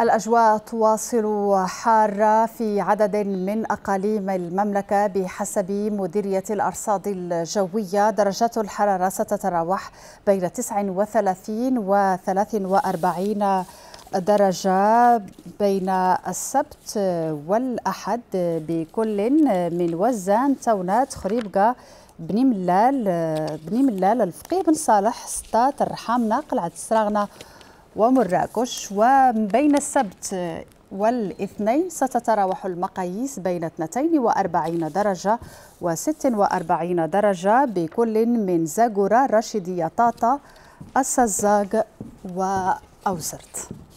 الأجواء تواصل حارة في عدد من أقاليم المملكة بحسب مديرية الأرصاد الجوية درجات الحرارة ستتراوح بين 39 و 43 درجة بين السبت والأحد بكل من وزان تونات خريبقة بني ملال بني ملال الفقيه بن صالح سطات الرحامنة قلعة السراغنة ومراكش وبين السبت والاثنين ستتراوح المقاييس بين 42 درجة و 46 درجة بكل من زاجورا رشيدية طاطا السزاق وأوزرت